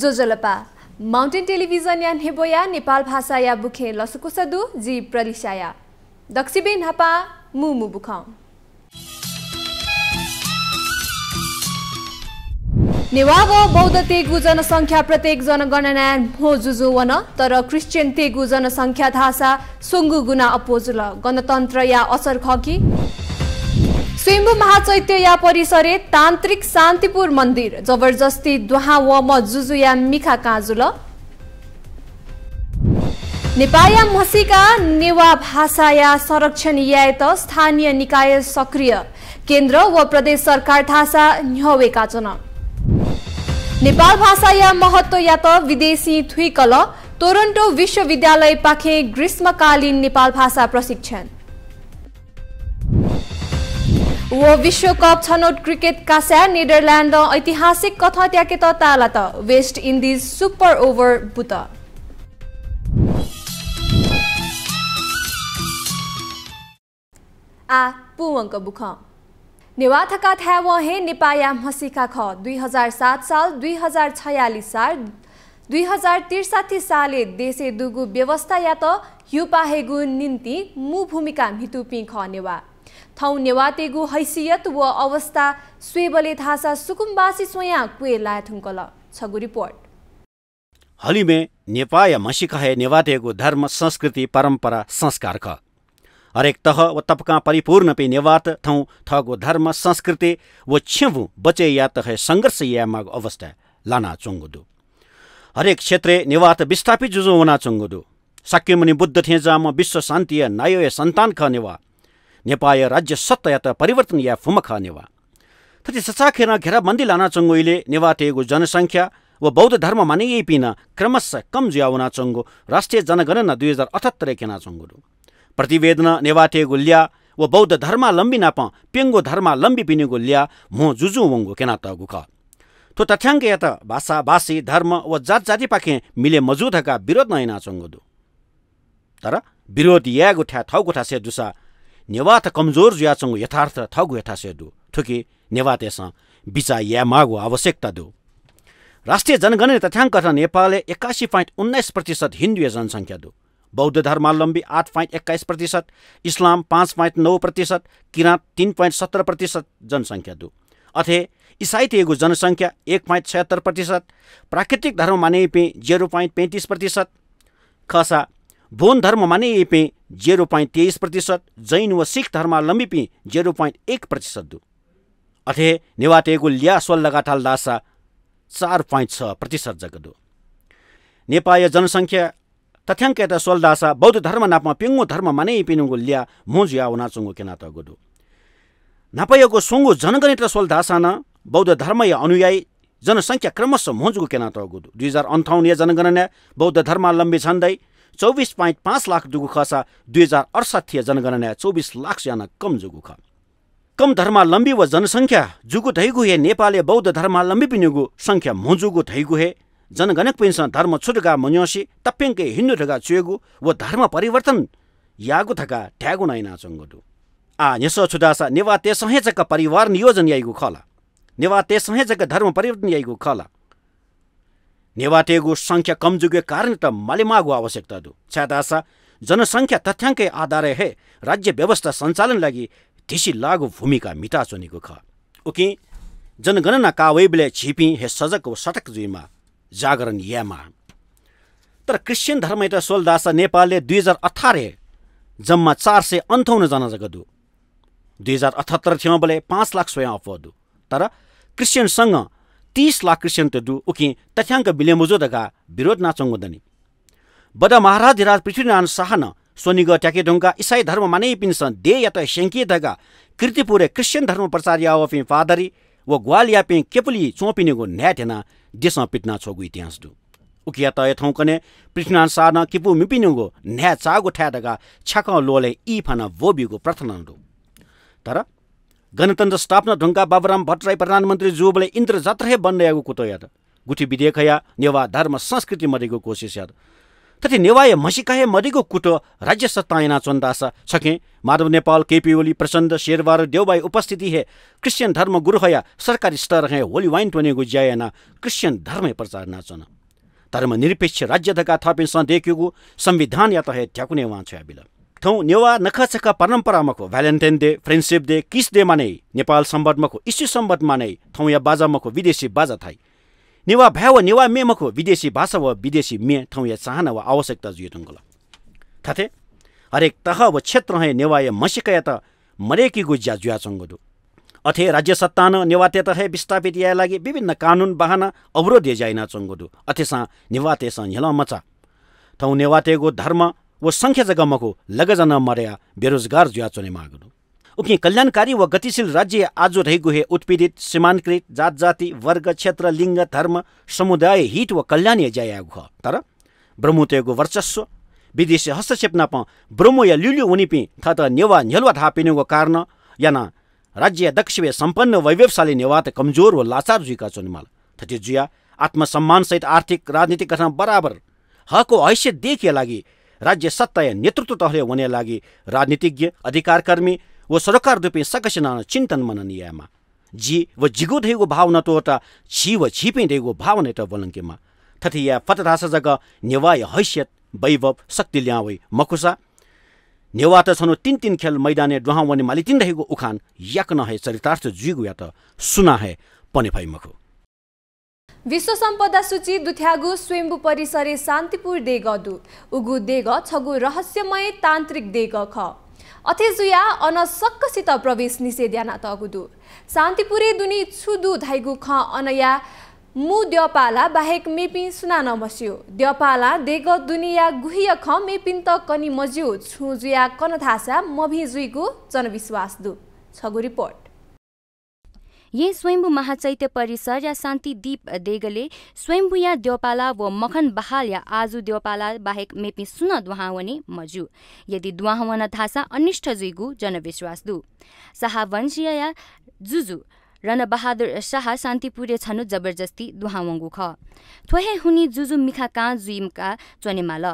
जो जलपा Mountain Television या नेबोया नेपाल भाषा या बुखे लसुकुसदु जी प्रलिसाया दक्षिबे हापा, मु मु बुखाउ नेवागो बौद्ध तेगु जनसङ्ख्या प्रत्येक जनगणना हो जुजु वन तर क्रिस्चियन तेगु जनसङ्ख्या धासा सुंगु गुना अपोजुल गणतन्त्र या असर खकी सिम्बु महाचैत्य या परिसरे तान्त्रिक शान्तिपुर मन्दिर जबरजस्ती दुहा व म जुजु या मिखा काजुल नेपाया मसीका नेवा भाषा या संरक्षण यायत स्थानीय निकाय सक्रिय केन्द्र व प्रदेश सरकार थासा न्यवे काचन नेपाल भाषा या महत्व या त विदेशी थुइकल टोरन्टो विश्वविद्यालय पाखे ग्रीष्मकालीन नेपाल भाषा प्रशिक्षण वो विश्वकप छनौट क्रिकेट कास्या नेदरल्यान्ड ऐतिहासिक कथा त्याके त ताला त वेस्ट इन्डिज सुपर ओभर बुत आ पुवङ्क बुख थका थ्या वहे निपाया मसिका ख दुई सात साल दुई साल दुई हजार त्रिसाठी साले देशे दुगु व्यवस्था या त युपाहेगु निम्ति मु भूमिका मितुपी ख नेवा थौ नेवातेगु हैसियत व अवस्था स्वेबले थासा सुकुम्बासी स्वया क्वे लाथुङ्कल छगु रिपोर्ट हलि नेपाय मसिकहे नेवातेगु धर्म संस्कृति परम्परा संस्कार ख हरेक तह व तपका परिपूर्ण पे नेवात थौ थगो धर्म संस्कृति व छेवु बचे या तह संघर्ष या माग अवस्था लाना चुङ्गुदु हरेक क्षेत्र नेवात विस्थापित जुजो वना चुङ्गुदु सक्यमुनि बुद्ध थेजाम विश्व शान्ति नयो संतान ख नेवा नेपाय राज्य सत्तायात परिवर्तन या फुमखा नेवा तथी सचाखेर घेरा बन्दी लाना चङ्गोइले नेवाटेको जनसङ्ख्या वा बौद्ध धर्म मानिए पिन क्रमशः कम जुयाउना चङ्गो राष्ट्रिय जनगणना दुई हजार अठहत्तर केना चङ्गो प्रतिवेदन नेवाटेगो ल्या वा बौद्ध धर्मालम्बी नाप पेङ्गो धर्मालम्बी पिनेगो ल्या म जुजु वङ्गो केना त गुख थो तथ्याङ्क या त भाषा भाषी धर्म वा जात जाति पाखे मिले मजुदका विरोध नयना चङ्गो दु तर विरोध यागो ठ्या थौको कोठा से नेवा त कमजोर जुयाचंगु यथार्थ थगु यथासे दु थुकी नेवा यस बिचा या मागु आवश्यकता दु राष्ट्रिय जनगणना तथ्याङ्क नेपालले एक्कासी पोइन्ट उन्नाइस प्रतिशत हिन्दू जनसङ्ख्या दु बौद्ध धर्मावलम्बी आठ पोइन्ट एक्काइस प्रतिशत इस्लाम पाँच पोइन्ट नौ प्रतिशत किराँत तिन पोइन्ट सत्र प्रतिशत जनसङ्ख्या दु अथे इसाई तेगु जनसङ्ख्या एक पोइन्ट छयत्तर प्रतिशत प्राकृतिक धर्म मानेपी जेरो पोइन्ट पैँतिस प्रतिशत खसा बोन धर्ममा नै एपे जेरो पोइन्ट तेइस प्रतिशत जैन व सिख धर्मावलम्बी पे जेरो पोइन्ट एक प्रतिशत दु अथे नेवातेको ल्या स्वल लगाठाल दासा चार पोइन्ट छ प्रतिशत जगदो नेपाल जनसङ्ख्या तथ्याङ्क यता स्वल दासा बौद्ध धर्म नापमा पिङ्गो धर्म माने पिनुगो ल्या मुज या उनाचुङ्गो केना त गोदो नापायको सुङ्गो जनगणित र सोल दासा न बौद्ध धर्म या अनुयायी जनसङ्ख्या क्रमशः मुजुको केना त गोदो दुई हजार अन्ठाउन्न जनगणना बौद्ध धर्मावलम्बी छन्दै चौबिस पोइन्ट पाँच लाख ख छ दुई हजार अडसठी जनगणना चौबिस लाखजना कम जुगु ख कम धर्मालम्बी वा जनसङ्ख्या जुगु धैगु हे नेपाली बौद्ध धर्मालम्बी पिनुगु सङ्ख्या मजुगु हे जनगणक पेन्सन धर्म छुटगा मन्योसी तप्पेङ्के हिन्दू ढगा चुएगु व धर्म परिवर्तन यागु थका ठ्यागु नाइना चङ्गडु आ यसो छुदासा नेवा परिवार नियोजन याइगु खला नेवा ते धर्म परिवर्तन याइगु खला नेवाटेगु संख्या त ಕಾರಣ आवश्यकता दु ಛಾದಾಸ जनसङ्ख्या तथ्याङ्कै आधार हे राज्य व्यवस्था सञ्चालन लागि थिसी लागु भूमिका मिताचोनीको ख उकि जनगणना कावेबले छिपी हे सजगको सटक जुइमा जागरण यामा तर क्रिस्चियन धर्म एउटा सोलदासा नेपालले दुई हजार अठार जम्मा चार सय अन्ठाउन्नजना दु दुई हजार अठहत्तर थियो पाँच लाख स्वयं अपदु तर क्रिस्चियनसँग तिस लाख क्रिस्चियन त डु उखे तथ्याङ्क दगा विरोध चौमोदनी बद महाराज राज पृथ्वीनारायण शाह न ट्याके ढुङ्गा इसाई धर्म पिन्स दे त सेङ्के धा कृतिपुरे क्रिस्चियन धर्म प्रचार्यधरी वा ग्वालिया पिङ केपुली चोपिनेको देश पिटना छोगु इतिहास डो उखी यता यौँ कने पृथ्वीनारायण शाह न किपु मिपिनेगो न्याय चागो ठ्याधगा लोले इ फना बोबिको प्रार्थना डु तर गणतन्त्र स्थापना ढुङ्गा ಗಣತಂತ್ರ ಸ್ಥಾಪನಾ ಢೊಂಗ ಬಾಬುರಾಮ್ ಭಟ್ಟ್ರಾಯಿ ಪ್ರಧಾನಮಂತ್ರಿ ಜೂಬಲೆ ಇಂದ್ರ याद गुठी विधेयक ಗುಠಿ नेवा धर्म संस्कृति ಸಂಸ್ಕೃತಿ कोसिस याद तथे नेवाय मसिकाहे मरेको कुटो राज्य सत्तायना चन्दास सके माधव नेपाल केपी ओली प्रचण्ड शेरबार देउबाई उपस्थिति हे क्रिस्चियन धर्म गुरुहया सरकारी स्तर हे होली वाइन टोनेको ज्यायना क्रिस्चियन धर्म प्रचार नाचन धर्मनिरपेक्ष राज्य धका थपिनसँग देखिएको संविधान या त हे ठ्याकुने उहाँ छ बिल ठाउँ नेवा नखचका परम्परामाको Valentine Day friendship day kiss day नै नेपाल सम्बन्धमाको इस्यु सम्बन्धमा नै ठाउँ या बाजामाको विदेशी बाजा थाइ नेवा भ्या वा नेवा मेमाको विदेशी भाषा वा विदेशी मे ठाउँ या चाहना वा आवश्यकता जुयो ढङ्गला थाथे हरेक तह व क्षेत्र है नेवा या मसिकया त मरेकी गुज्या जुया चङ्गदो अथे राज्य सत्ता नेवाते त है विस्थापित या लागि विभिन्न कानुन बाहना अवरोध जाइना चङ्गदो अथेसा नेवातेस हेल मचा थौ नेवातेको धर्म वा सङ्ख्या गमक लगजन मर्या बेरोजगार चुने मागनु उक्ने कल्याणकारी व गतिशील राज्य आज रहेको हे उत्पीडित सीमान्कृत जात जाति वर्ग क्षेत्र लिङ्ग धर्म समुदाय हित व कल्याण ज्यायागु तर ब्रह्मोतयको वर्चस्व विदेशी हस्तक्षेप नाप ब्रह्म या ल्युल्यु उनिपि थ नेवा नेलवा थापिनुको कारण याना राज्य दक्षवे सम्पन्न वैभवशाली नेवा त कमजोर व लाचार जुइका चुनिमाल थति जुया आत्मसम्मानसहित आर्थिक राजनीतिक गठन बराबर हको हैसियत देखिया लागि राज्य सत्ता या नेतृत्व तहले हुने लागि राजनीतिज्ञ अधिकारकर्मी वा सरकार रूपी सकसिना चिन्तन मननीयमा जी व जिगो धेगो भावना तोता छी व छिपे धेगो भावना त वलङ्केमा थथि या फतरास जग नेवाय हैसियत वैभव शक्ति ल्यावै मकुसा नेवा त छनु तिन तीन खेल मैदाने डुहाउने मालि तीन रहेको उखान याक नहे चरितार्थ जुगु या त सुना है पने भाइ मखु विश्व सम्पदा सूची दुथ्यागु स्वेम्बु परिसरे शान्तिपुर देग दु उगु देग छगु रहस्यमय तान्त्रिक देग ख अथेजुया अनसक्कसित प्रवेश निषेध्याना दु शान्तिपुरे दुनि छुदु धाइगु ख अनया मु द्यपाला बाहेक मेपिन सुना नमस्यो द्यपाला देग दुनिया गुह्य ख मेपिन त कनि मज्यो छुजुया कनथासा मभिजुइगु जनविश्वास दु छगु रिपोर्ट यही स्वयम्भू महाचैत्य परिसर या शान्ति दीप देगले या देवपाला व मखन बहाल या आजु देवपाला बाहेक मेपी सुन दुहावने मजु यदि दुहावन थासा अनिष्ट जुइगु जनविश्वास दु शाहवंशीय या जुजु रणबहादुर शाह शान्तिपुरे छनु जबरजस्ती दुहावङ्गु ख थोहे हुनी जुजु मिखा काँ जुइमका चनेमा ल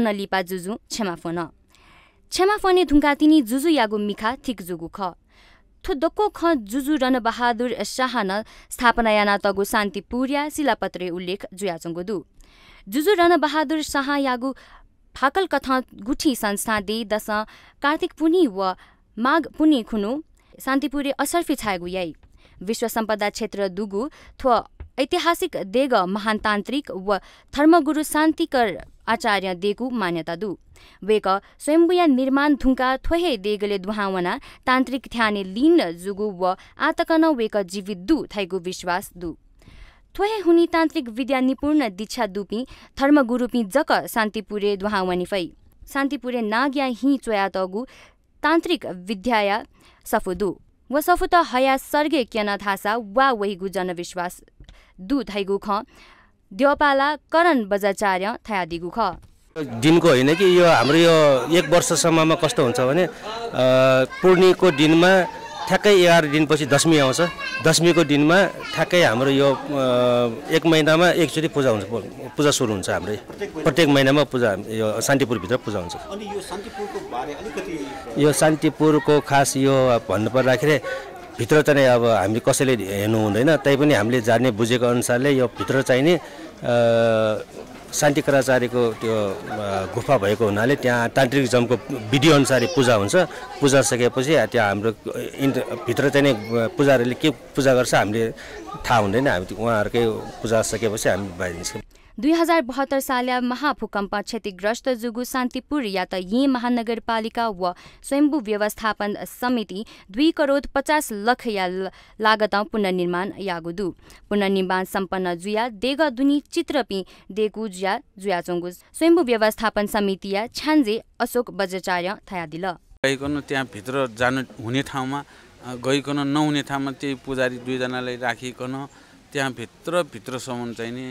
अनलिपा जुजु क्षमाफोन क्षमाफोने क्षमा तिनी जुजु यागु मिखा थिक जुगु ख थुदको ख जुजु रणबहादुर शाहन स्थापनायाना तगु शान्ति पुर्या शिलापत्रे उल्लेख जुयाचुङ्गो दु जुजु रणबहादुर शाह यागु फाकल कथा गुठी संस्था दे दश कार्तिक पुनि व माघ पुनि खुनु शान्तिपुरे असर्फी छायागु याई विश्व सम्पदा क्षेत्र दुगु थ्व ऐतिहासिक देग महान्तान्त्रिक व धर्मगुरु शान्तिकर आचार्य देगु मान्यता दु वेक स्वयम्बुया निर्माण धुङ्का थोहे देगले दुहावना तान्त्रिक थ्याने लिन जुगु व आतकन वेक जीवित दु थैगु विश्वास दु थ्वहे हुनी तान्त्रिक विद्या निपुण दीक्षा दुपी धर्मगुरूपी जक शान्तिपुरे दुहावनी फै शान्तिपुरे नाग्या हि चोया तगु तान्त्रिक विद्याया सफुदु व सफुत हया सर्गे क्यन धासा वा वहिगु जनविश्वास दु थैगु ख द्यपाला करण बजाचार्य थयादिगु ख दिनको होइन कि यो हाम्रो यो एक वर्षसम्ममा कस्तो हुन्छ भने पूर्णिको दिनमा ठ्याक्कै एघार दिनपछि दशमी आउँछ दशमीको दिनमा ठ्याक्कै हाम्रो यो एक महिनामा एकचोटि पूजा हुन्छ पूजा सुरु हुन्छ हाम्रो प्रत्येक महिनामा पूजा यो शान्तिपुरभित्र पूजा हुन्छ यो शान्तिपुरको खास यो भन्नुपर्दाखेरि भित्र चाहिँ अब हामी कसैले हेर्नु हुँदैन तैपनि हामीले जान्ने बुझेको अनुसारले यो भित्र चाहिँ नि शान्ति शान्तिकराचार्यको त्यो गुफा भएको हुनाले त्यहाँ तान्त्रिक जमको विधिअनुसार पूजा हुन्छ पूजा सकेपछि त्यहाँ हाम्रो भित्र चाहिँ नै पूजाहरूले के पूजा गर्छ हामीले थाहा हुँदैन हामी उहाँहरूकै पूजा सकेपछि हामी बाहिर दुई हजार बहत्तर साल महाभूकम्प क्षतिग्रस्त जुगु शान्तिपुर या त यी महानगरपालिका वा स्वयम्भू व्यवस्थापन समिति दुई करोड पचास लख या लागत पुनर्निर्माण यागुदु पुनर्निर्माण सम्पन्न जुया देग दुनी चित्रपी देगु जुया जुया चुङ्गु स्वयम्भू व्यवस्थापन समिति या छ्यान्जे अशोक बजाचार्य थयादिल गइकन त्यहाँभित्र जानु हुने ठाउँमा गइकन नहुने ठाउँमा त्यही पुजारी दुईजनालाई राखिकन त्यहाँभित्र भित्रसम्म चाहिँ नि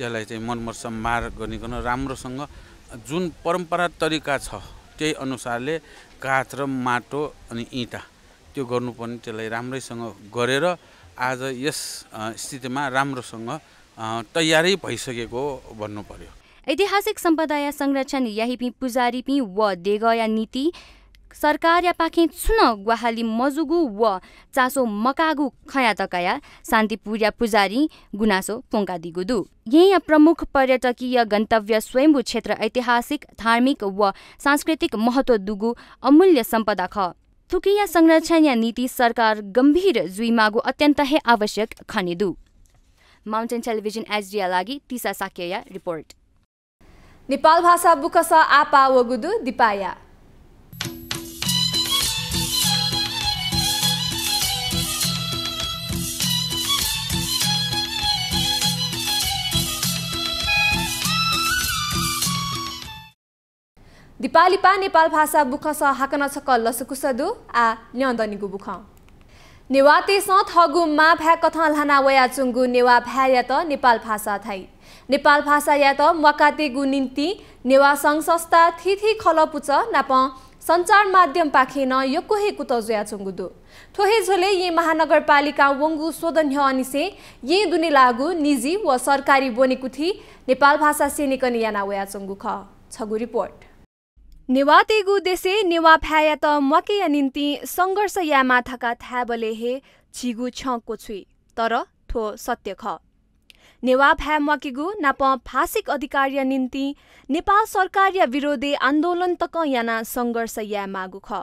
त्यसलाई चाहिँ मनमर्स मार गरिकन राम्रोसँग जुन परम्परा तरिका छ त्यही अनुसारले काठ र माटो अनि इँटा त्यो गर्नुपर्ने त्यसलाई राम्रैसँग गरेर आज यस स्थितिमा राम्रोसँग तयारै भइसकेको भन्नु पर्यो ऐतिहासिक सम्प्रदाय संरक्षण पुजारी पि व देगया नीति सरकार या पाखे छुन ग्वाहाली मजुगु व चासो मकागु खया तकाया या पुजारी गुनासो पोङ्कादिगुदु यही प्रमुख पर्यटकीय गन्तव्य स्वयम्भू क्षेत्र ऐतिहासिक धार्मिक व सांस्कृतिक महत्व दुगु अमूल्य सम्पदा ख थुकिया संरक्षण या नीति सरकार गम्भीर जुइमागु अत्यन्तै आवश्यक खनिदु माउन्टेन टेलिभिजन एचडिया लागि तिसा साक्यया रिपोर्ट नेपाल भाषा बुकस आपा वगुदु दिपाया दिपालिपा नेपाल भाषा बुख स हाकन छक लसुकुसदु आ न्यन्दनिगु बुख नेवाते स थगु मा भ्या कथा लाना वया चुङ्गु नेवा भ्या या त नेपाल भाषा थाइ नेपाल भाषा या त गु निम्ति नेवा सङ्घ संस्था थिथि पुच नाप सञ्चार माध्यम पाखेन यो कोहे कुत कुतजुया दु थोहे झोले ये महानगरपालिका वङ्गु सोधन्य अनिसे ये दुने लागु निजी व सरकारी बोनेकुथि नेपाल भाषा सेनिकन याना वया चुङ्गु ख छगु रिपोर्ट देशे नेवा फ्याया त मकेया निम्ति सङ्घर्ष या माथाका थ्याबले हे छिगु छको छुई तर ठो सत्य ख नेवा फ्या मकेगु नाप फासिक अधिकार या निम्ति नेपाल सरकार या विरोधी आन्दोलन तक याना सङ्घर्ष या मागु ख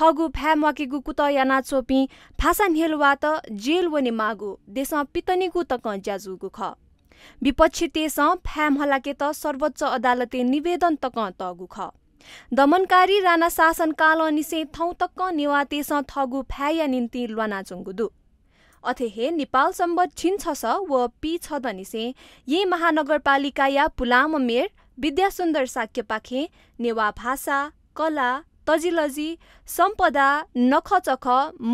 थगु फ्या मकेगु कुत याना चोपी फासान हेलवा त जेल वने मागु देश पितनीगु तक ज्याजुगु ख विपक्षी तेस फ्याम हलाके त सर्वोच्च अदालते निवेदन तक तगु ख दमनकारी राणा शासनकाल अनिसे थौतक्क नेवातेस थगु फ्याया निम्ति अथे अथेहे नेपाल सम्बत छिन छ स व पी छ दनिसे ये महानगरपालिका या पुलाम मेर विद्यासुन्दर साक्यपाखे नेवा भाषा कला तजिलजी सम्पदा नखचख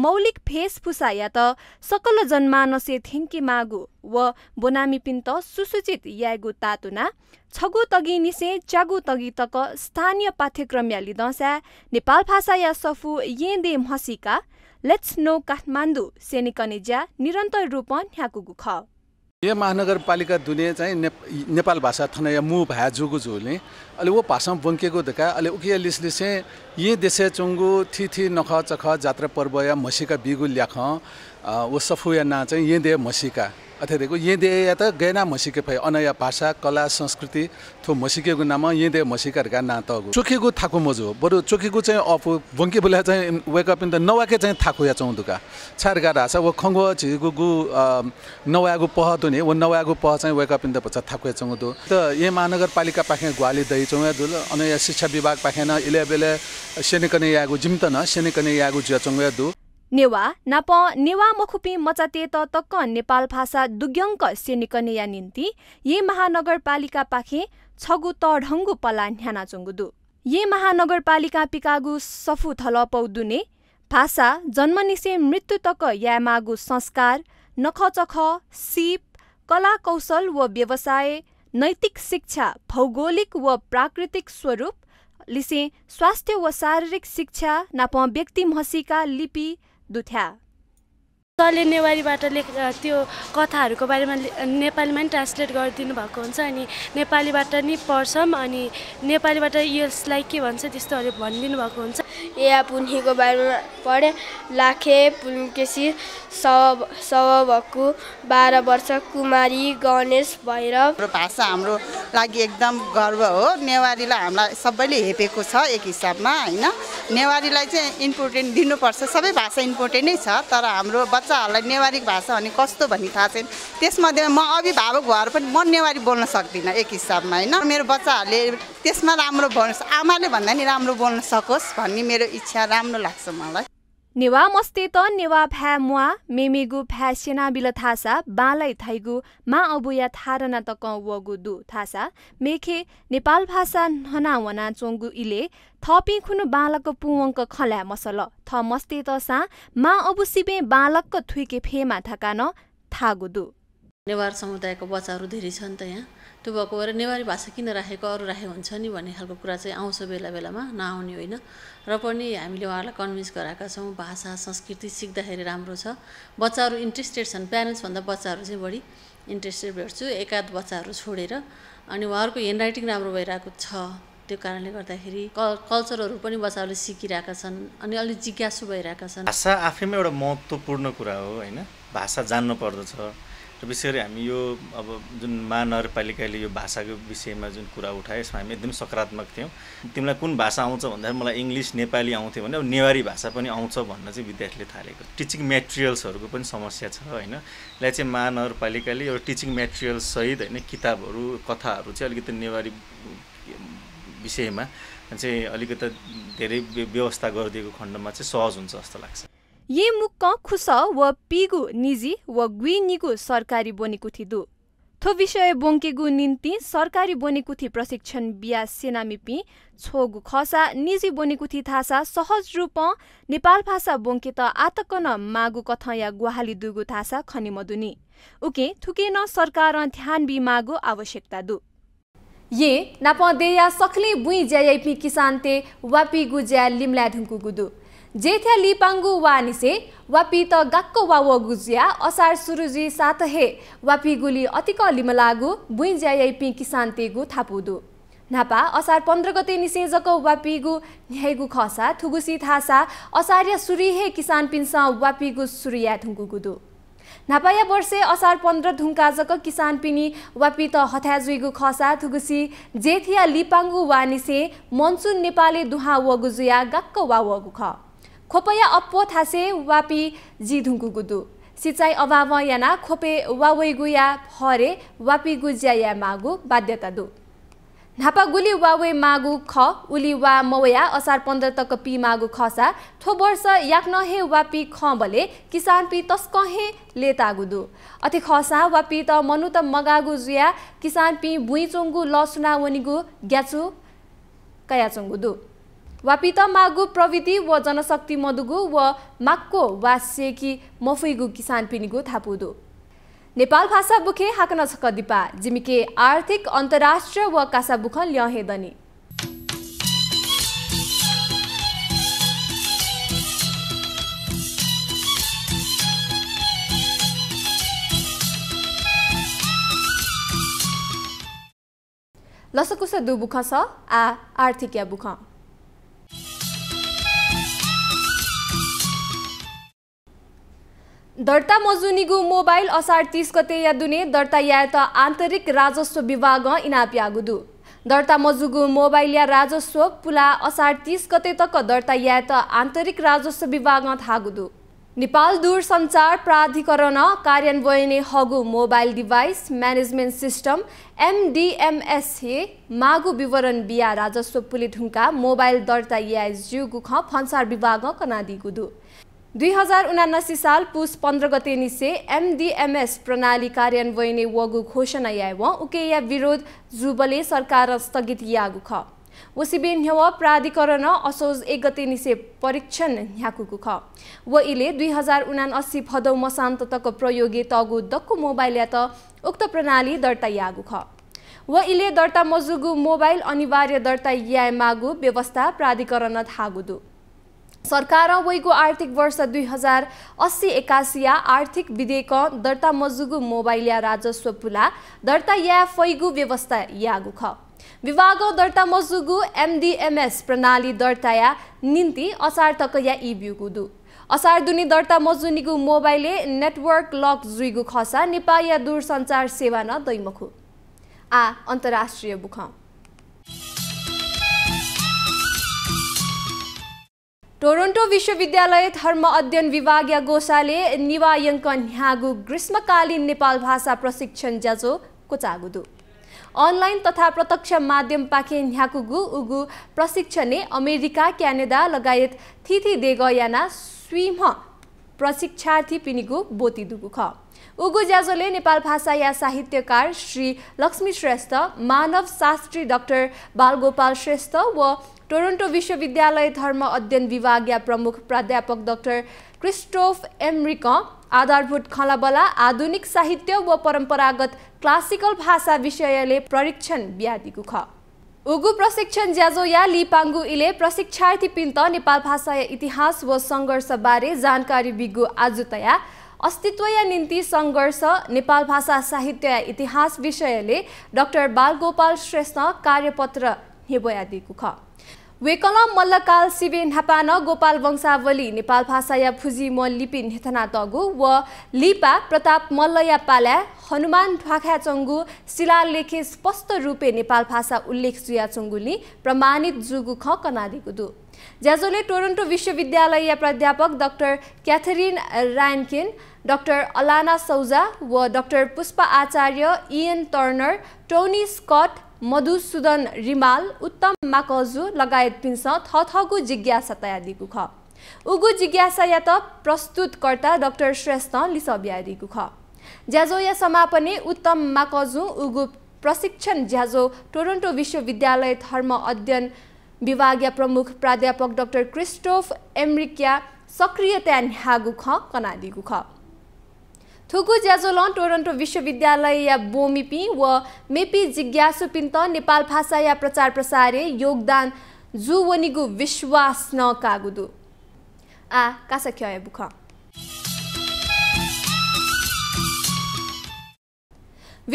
मौलिक फेसफुसा या त सकल जनमानसे थेङ्के मागु व बोनामी पिन्त सुसूचित यागु तातुना छगु तगी निसे च्यागु तगी तक स्थानीय पाठ्यक्रम या लिदसा नेपाल भाषा या सफु येन्दे मसिका लेट्स नो काठमाडौँ सेनिकनिज्या निरन्तर रूप ह्याकुगु ख यो महानगरपालिका दुने चाहिँ नेप नेपाल भाषा थनया मु भा जुगु झुले अहिले ऊ भाषामा बङ्केको धका अहिले उकिया लिसले चाहिँ यहीँ देशे चुङ्गु थि नख चख जात्रा पर्व या मसीका बिगु ल्याख वो सफुयाना चाहिँ दे मसिका अथवा येदे या त गैना मसिके फै अनया भाषा कला संस्कृति थो मसिकेको नाममा येदे मसिकाहरूका ना त चोखेको थाको मजो बरु चोखेको चाहिँ अफु बङ्के बोला चाहिँ वेकअप इन द नवाके चाहिँ थाको या चौधुका छारका ढासा व खङ्गो छिगु गु नवागु पह त नि व नवागु पह चाहिँ वेकअप इन द पछा थाको या दु त यहाँ महानगरपालिका पाखे ग्वाली दही चौया जुल अनया शिक्षा विभाग पाखेन इले बेले सेनेकने यागु न सेनेकने यागु ज्या चौया दु नेवा नाप नेवा मखुपी मचाते त तक्क नेपाल भाषा दुग्यङ्क सेनिकनेया निम्ति ये महानगरपालिका पाखे छगु त ढङ्गु पला न्याना न्यानाचुङ्गुदु ये महानगरपालिका पिकागु सफु थल पौदुने भाषा जन्मनिसे मृत्यु तक यामागु संस्कार नखचख सिप कला कौशल व व्यवसाय नैतिक शिक्षा भौगोलिक व प्राकृतिक स्वरूप लिसे स्वास्थ्य व शारीरिक शिक्षा नाप व्यक्ति महसीका लिपि do Thea. सरले नेवारीबाट लेख त्यो कथाहरूको बारेमा नेपालीमा नि ट्रान्सलेट गरिदिनु भएको हुन्छ अनि नेपालीबाट नि पढ्छौँ अनि नेपालीबाट यसलाई के भन्छ त्यस्तोहरू भनिदिनु भएको हुन्छ ए पुन्हीको बारेमा पढेँ लाखे पुलकेसी सव सवभक्कु बाह्र वर्ष कुमारी गणेश भैरव हाम्रो भाषा हाम्रो लागि एकदम गर्व हो नेवारीलाई हामीलाई सबैले हेपेको छ एक हिसाबमा होइन नेवारीलाई चाहिँ इम्पोर्टेन्ट दिनुपर्छ सबै भाषा इम्पोर्टेन्ट नै छ तर हाम्रो बच्चाहरूलाई नेवारी भाषा भने कस्तो भन्ने थाहा छैन त्यसमध्येमा म अभिभावक भएर पनि म नेवारी बोल्न सक्दिनँ एक हिसाबमा होइन मेरो बच्चाहरूले त्यसमा राम्रो बोल्नु आमाले भन्दा नि राम्रो बोल्न सकोस् भन्ने मेरो इच्छा राम्रो लाग्छ मलाई नेवा मस्ते त नेवा भ्या मुवा मेमेगु फ्या सेना बिल थासा बालाई थाइगु मा अबुया थारना त क वगु दु थासा मेखे नेपाल भाषा नना वना चोङ्गु इले थपि खुनु बालक पुवङ्क खल्या मसल थ मस्ते त सा मा अबु सिबे बालक थुइके फेमा थकान थागु दु नेवार समुदायको बच्चाहरू धेरै छन् त यहाँ त्यो भएको भएर नेवारी भाषा किन राखेको अरू राखेको हुन्छ नि भन्ने खालको कुरा चाहिँ आउँछ बेला बेलामा नआउने होइन र पनि हामीले उहाँहरूलाई कन्भिन्स गराएका छौँ भाषा संस्कृति सिक्दाखेरि राम्रो छ बच्चाहरू इन्ट्रेस्टेड छन् प्यारेन्ट्सभन्दा बच्चाहरू चाहिँ बढी इन्ट्रेस्टेड भेट्छु एकाध बच्चाहरू छोडेर अनि उहाँहरूको ह्यान्ड राइटिङ राम्रो भइरहेको छ त्यो कारणले गर्दाखेरि कल कल्चरहरू पनि बच्चाहरूले सिकिरहेका छन् अनि अलिक जिज्ञासु भइरहेका छन् भाषा आफैमा एउटा महत्त्वपूर्ण कुरा हो होइन भाषा जान्नु पर्दछ र विशेष गरी हामी यो अब जुन महानगरपालिकाले यो भाषाको विषयमा जुन कुरा उठायो यसमा हामी एकदम सकारात्मक थियौँ तिमीलाई कुन भाषा आउँछ भन्दाखेरि मलाई इङ्ग्लिस नेपाली आउँथ्यो भने अब नेवारी भाषा पनि आउँछ भन्न चाहिँ विद्यार्थीले थालेको टिचिङ मेटेरियल्सहरूको पनि समस्या छ होइन यसलाई चाहिँ महानगरपालिकाले एउटा टिचिङ मेटेरियल्ससहित होइन किताबहरू कथाहरू चाहिँ अलिकति नेवारी विषयमा चाहिँ अलिकति धेरै व्यवस्था गरिदिएको खण्डमा चाहिँ सहज हुन्छ जस्तो लाग्छ ये मुक्क खुस व पिगु निजी व गुइनिगु सरकारी बोनेकुथी थो विषय बोङ्केगु निम्ति सरकारी बोनेकुथी प्रशिक्षण बिया सेनामिपि छोगु खसा निजी बोनेकुथी थासा सहज रूप नेपाल भाषा बोङ्के त आतकन मागु कथ या गुहाली दुगु थासा खनि मधुनी उके न सरकार ध्यान बि मागु आवश्यकता दु ये नाप देया सक्ले बुइ ज्यायाइपी किसान ते वापी गुज्या लिम्ला ढुङ्कु गुदु जेथ्या लिपाङ्गु वा निसे वापी त गाक्क वा वगुजिया असार सुरुजी साथहे हे वापी गुली अतिक लिमलागु यै पि किसान तेगु थापुदु नापा असार पन्ध्र गते निसेजको वापिगु न्यायगु खसा थुगुसी थासा असार्य सुरिहे किसान पिन्सा वापिगु सुरिया थुङ्गु गुदु नापाया वर्षे असार पन्ध्र धुङ्काजक किसान पिनी वापी त हथ्याजुइगु खसा थुगुसी जेथिया लिपाङ्गु वानिसे मनसुन नेपाली दुहा वगुजुया गाक्क वा वगु ख खोपया अप्पो थासे वापी जी गुदु सिँचाइ अभाव याना खोपे वावैगुया फरे वापी गुज्या या मागु बाध्यता दु गुली वावे मागु ख उली वा मवया असार पन्ध्र तक पी मागु खसा थो वर्ष याक्नहे वापी ख बले किसान पी तस्कहे लेतागु दु अति खसा वापी त मनु त मगागु जुया किसान पी बुइचोङ्गु लसुना वनिगु ग्याचु कयाचोङ्गु दु वापिता मागु प्रविधि व जनशक्ति मदुगु व माक्को वा सेकी किसान पिनिगु थापुदु नेपाल भाषा बुखे हाकन छ दिपा, जिमिके आर्थिक अन्तर्राष्ट्रिय व कासा बुख ल्यहेदनी लसकुस दु बुख आ आर्थिक या बुख दर्ता मजुनिगु मोबाइल असार तिस गते यादुने दर्ता यायत आन्तरिक राजस्व विभाग इनाप्यागुदु दर्ता मजुगु मोबाइल या राजस्व पुला असार तिस गते तक दर्ता यायत आन्तरिक राजस्व विभाग थागुदु नेपाल दूरसञ्चार प्राधिकरण कार्यान्वयने हगु मोबाइल डिभाइस म्यानेजमेन्ट सिस्टम एमडिएमएसए मागु विवरण बिया राजस्व पुलिढुङ्का मोबाइल दर्ता याज ख फन्सार विभाग कनादिगुदु दुई हजार उनासी साल पुस पन्ध्र गते निसे एमडिएमएस प्रणाली कार्यान्वयने वगु घोषणा उके या विरोध जुबले सरकार स्थगित यागु ख वसिबे न्यव प्राधिकरण असोज एक गते निसे परीक्षण ह्याकुकु ख व इले दुई हजार उनासी भदौ मसान्त तक प्रयोगे तगु दक्कु मोबाइल या त उक्त प्रणाली दर्ता यागु ख व इले दर्ता मजुगु मोबाइल अनिवार्य दर्ता या व्यवस्था प्राधिकरण थागुदु सरकार वैगो आर्थिक वर्ष दुई हजार अस्सी एक्कासी आर्थिक विधेयक दर्ता मजुगु मोबाइल या राजस्व पुला दर्ता या फैगु व्यवस्था यागु ख विभाग दर्ता मजुगु एमडिएमएस प्रणाली दर्ताया निम्ति असार तक या दु असार दुनी दर्ता मजुनीगु मोबाइले नेटवर्क लक जुइगु खसा नेपाल या दूरसञ्चार सेवा न दैमखु आ अन्तर्राष्ट्रिय बुख टोरोन्टो विश्वविद्यालय धर्म अध्ययन विभागीय गोसाले निवायङ्क न्यागु ग्रीष्मकालीन नेपाल भाषा प्रशिक्षण ज्याजो कोचागुदु अनलाइन तथा प्रत्यक्ष माध्यम पाखे न्याकुगु उगु प्रशिक्षणे अमेरिका क्यानेडा लगायत थिथि देगयाना स्विम प्रशिक्षार्थी पिनिगु बोतिदुगु ख उगु ज्याजोले नेपाल भाषा या साहित्यकार श्री लक्ष्मी श्रेष्ठ मानव शास्त्री डाक्टर बालगोपाल श्रेष्ठ व टोरन्टो विश्वविद्यालय धर्म अध्ययन विभागीय प्रमुख प्राध्यापक डाक्टर क्रिस्टोफ एमरिक आधारभूत खलाबला आधुनिक साहित्य व परम्परागत क्लासिकल भाषा विषयले परीक्षण व्याधिको ख उगु प्रशिक्षण ज्याजोया लिपाङ्गु इले प्रशिक्षार्थी पिन्त नेपाल भाषा इतिहास व सङ्घर्षबारे जानकारी बिगु आजुतया अस्तित्व या निम्ति सङ्घर्ष नेपाल भाषा साहित्य या इतिहास विषयले डाक्टर बालगोपाल श्रेष्ठ कार्यपत्र हेबोया दिएको ख वेकलम मल्लकाल सिबे नापान गोपाल वंशावली नेपाल भाषा या फुजी म लिपि नेथना तगु व लिपा प्रताप मल्लया पाल्या हनुमान ढ्वाख्या चङ्गु शिलालेखे स्पष्ट रूपे नेपाल भाषा उल्लेख जुया चुङ्गुली प्रमाणित जुगु ख कनादिगु दु ज्याजोले टोरन्टो विश्वविद्यालय प्राध्यापक doctor Catherine Rankin doctor Alana सौजा व doctor Pushpa Acharya Ian Turner Tony Scott Madhusudan Rimal Uttam Makaju लगायत पिन्छ थथगु जिज्ञासा तयादीको ख उगु जिज्ञासा या त प्रस्तुतकर्ता डाक्टर श्रेष्ठ लिसब्यारीको ख ज्याजो या समापने उत्तम माकजु उगु प्रशिक्षण ज्याजो टोरन्टो विश्वविद्यालय धर्म अध्ययन विभागीय प्रमुख प्राध्यापक डाक्टर क्रिस्टोफ एमरिकिया सक्रियता न्यागु ख कनादीको ख थुकु ज्याजोलन टोरन्टो विश्वविद्यालय या बोमिपी व मेपी पिन्त नेपाल भाषा या प्रचार प्रसारे योगदान जुवनिगु विश्वास न कागुदु आ कासख्य बुख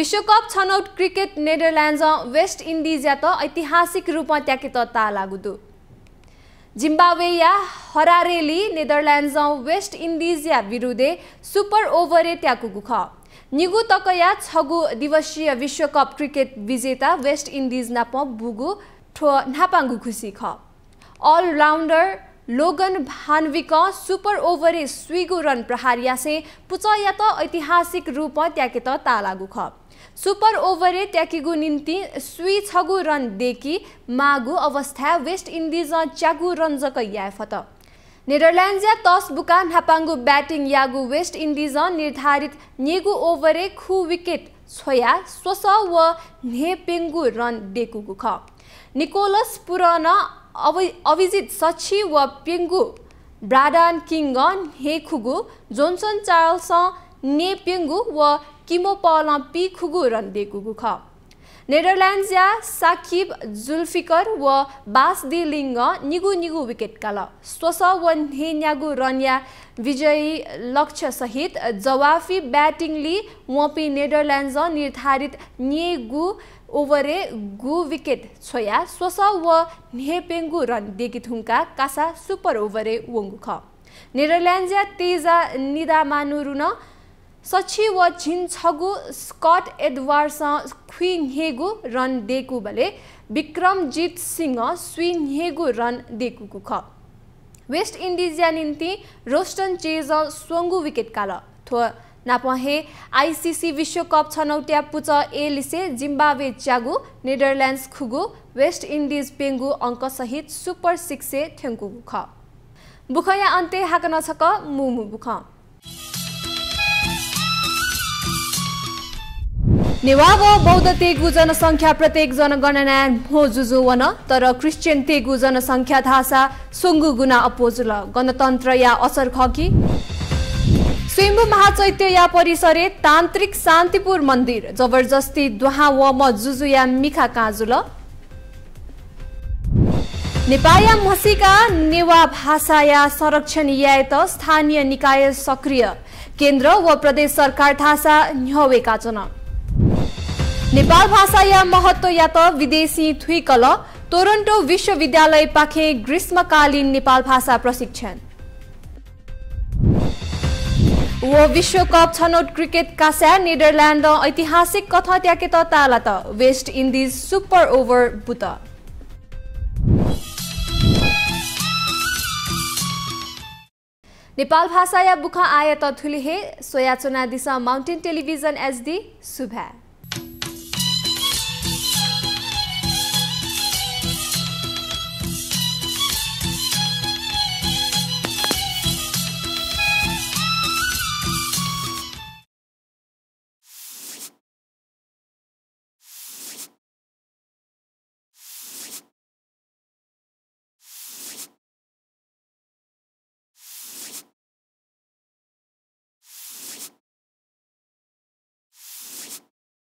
विश्वकप छनौट क्रिकेट नेदरल्यान्ड्स वेस्ट इन्डिज या त ऐतिहासिक रूपमा त्याके त ता लागुदु जिम्बावे या हरारेली औ वेस्ट इन्डिज या विरुद्धे सुपर ओभरे त्याकु गुख निगु तकया छगु दिवसीय विश्वकप क्रिकेट विजेता वेस्ट इन्डिज नाप बुगु ठो नापाङ्गु खुसी ख अलराउन्डर लोगन भानविक सुपर ओभरे स्विगो रन पुचया त ऐतिहासिक रूप त्याकेत तालागु ख सुपर ओभरे ट्याकिगु निम्ति स्वी छगु रन देखी मागु अवस्था वेस्ट इन्डिज च्यागु रन्जक याफत नेदरल्यान्ड या तस बुका नापाङ्गु ब्याटिङ यागु वेस्ट इन्डिज निर्धारित नेगु ओभरे खु विकेट छोया स्वस व नेपेङ्गु रन डेकुगु ख निकोलस पुरन अभि अभिजित सची वा पेङ्गु ब्राडान किङ्गन हे खुगु जोन्सन चार्ल्स ने पेङ्गु व किमोपल पी खुगु रन्दे देगुगु ख या साकिब जुल्फिकर व लिङ्ग निगु निगु विकेट काल स्वस व हेन्यागु रन्या विजयी लक्ष्यसहित जवाफी ब्याटिङली वपी नेदरल्यान्ड्स निर्धारित निगु ओभरे गु विकेट छोया स्वस व नेपेङ्गु रन देगिथुङका कासा सुपर ओभरे वङ्गु ख नेदरल्यान्ड्स या तेजा निदामानु रुन छिन छगु स्कट एडवार्स हेगु रन देकु भले विक्रमजित सिंह हेगु रन देकुकु ख वेस्ट इन्डिजिया निम्ति रोस्टन चेज सोङ्गु विकेट काल थो नापहे आइसिसी विश्वकप छनौट्या पुच ए लिसे जिम्बावे च्यागु नेदरल्यान्ड्स खुगु वेस्ट इन्डिज पेङ्गु अङ्कसहित सुपर सिक्से थ्याङ्कु बुख बुखया अन्त्य हाकन छक मुमु बुख नेवाव बौद्ध तेगु जनसङ्ख्या प्रत्येक जनगणना हो जुजु वन तर क्रिस्चियन तेगु जनसङ्ख्या धासा सोङ्गु गुना अपोजुल गणतन्त्र या असर खकी स्वयम्भू महाचैत्य या परिसरे तान्त्रिक शान्तिपुर मन्दिर जबरजस्ती दुहा व म जुजु या मिखा काजुल नेपाया मसीका नेवा भाषा या संरक्षण याय त स्थानीय निकाय सक्रिय केन्द्र व प्रदेश सरकार थासा न्यवेका जना नेपाल भाषा या महत्व या त विदेशी थुइकल टोरन्टो विश्वविद्यालय पाखे ग्रीष्मकालीन नेपाल भाषा प्रशिक्षण वो विश्वकप छनौट क्रिकेट कास्या नेदरल्यान्ड ऐतिहासिक कथा त्याके त ताला त वेस्ट इन्डिज सुपर ओभर बुत नेपाल भाषा या बुखा आय त थुलिहे सोयाचोना दिशा माउन्टेन टेलिभिजन एचडी सुभा